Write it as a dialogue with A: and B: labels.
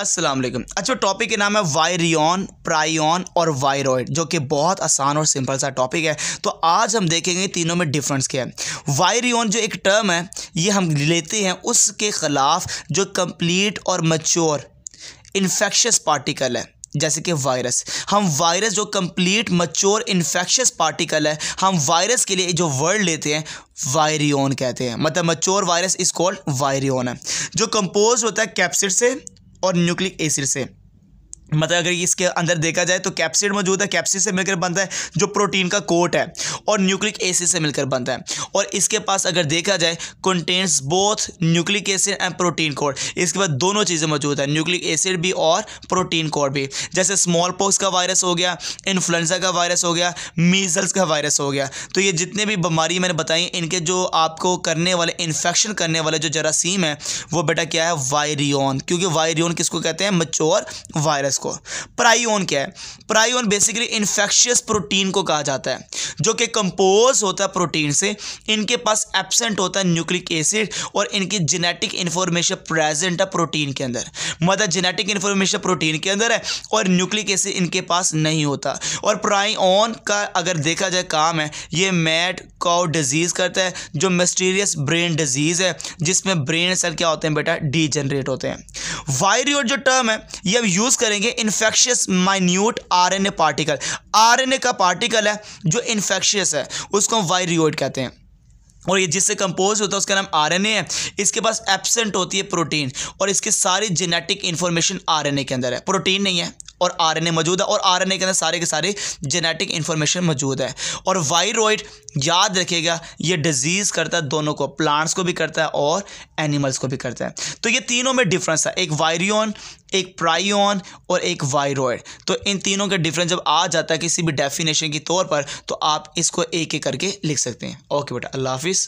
A: अस्सलाम वालेकुम अच्छा टॉपिक के नाम है वायरियन प्रायोन और वायरॉइड जो कि बहुत आसान और सिंपल सा टॉपिक है तो आज हम देखेंगे तीनों में डिफरेंस क्या है वायरियन जो एक टर्म है ये हम लेते हैं उसके ख़िलाफ़ जो कंप्लीट और मच्योर इन्फेक्शस पार्टिकल है जैसे कि वायरस हम वायरस जो कंप्लीट मच्योर इन्फेक्शस पार्टिकल है हम वायरस के लिए जो वर्ड लेते हैं वायरियन कहते हैं मतलब mature virus is called virion है जो कंपोज होता है कैप्सिड से और न्यूक्लिक एसिड से मतलब अगर इसके अंदर देखा जाए तो कैप्सिड मौजूद है कैप्सिड से मिलकर बनता है जो प्रोटीन का कोट है और न्यूक्लिक एसिड से मिलकर बनता है और इसके पास अगर देखा जाए contains both nucleic acid and protein coat इसके बाद दोनों चीज़ें मौजूद हैं न्यूक्लिक एसिड भी और प्रोटीन कोड भी जैसे स्मॉल पॉक्स का वायरस हो गया इन्फ्लुंजा का वायरस हो गया मीजल्स का वायरस हो गया तो ये जितने भी बीमारी मैंने बताई इनके जो आपको करने वाले इन्फेक्शन करने वाले जो जरासीम है वो बेटा क्या है वायरियन क्योंकि वायरियन किसको कहते हैं मच्योर वायरस इसको प्राइओन क्या है प्राइओन बेसिकली इन्फेक्शियस प्रोटीन को कहा जाता है जो कि कंपोज होता है प्रोटीन से इनके पास एबसेंट होता है न्यूक्लिक एसिड और इनकी जेनेटिक इन्फॉर्मेशन प्रेजेंट है प्रोटीन के अंदर मतलब जेनेटिक इन्फॉर्मेशन प्रोटीन के अंदर है और न्यूक्लिक एसिड इनके पास नहीं होता और ऑन का अगर देखा जाए काम है ये मैट काउ डिजीज़ करता है जो मिस्टीरियस ब्रेन डिजीज़ है जिसमें ब्रेन सेल क्या होते हैं बेटा डीजनरेट होते हैं वायरियोट जो टर्म है ये हम यूज़ करेंगे इन्फेक्शियस माइन्यूट आर पार्टिकल आर का पार्टिकल है जो इन इन्फेक्शियस है उसको हम वायरियोड कहते हैं और ये जिससे कंपोज होता है उसका नाम आरएनए है इसके पास एबसेंट होती है प्रोटीन और इसकी सारी जेनेटिक इन्फॉर्मेशन आरएनए के अंदर है प्रोटीन नहीं है और आरएनए मौजूद है और आरएनए के अंदर सारे के सारे जेनेटिक इन्फॉर्मेशन मौजूद है और वायरॉइड याद रखिएगा ये डिजीज़ करता है दोनों को प्लांट्स को भी करता है और एनिमल्स को भी करता है तो ये तीनों में डिफरेंस है एक वायरियन एक प्राइयन और एक वायरॉयड तो इन तीनों का डिफरेंस जब आ जाता है किसी भी डेफिनेशन के तौर पर तो आप इसको एक एक करके लिख सकते हैं ओके बेटा अल्लाह हाफिज़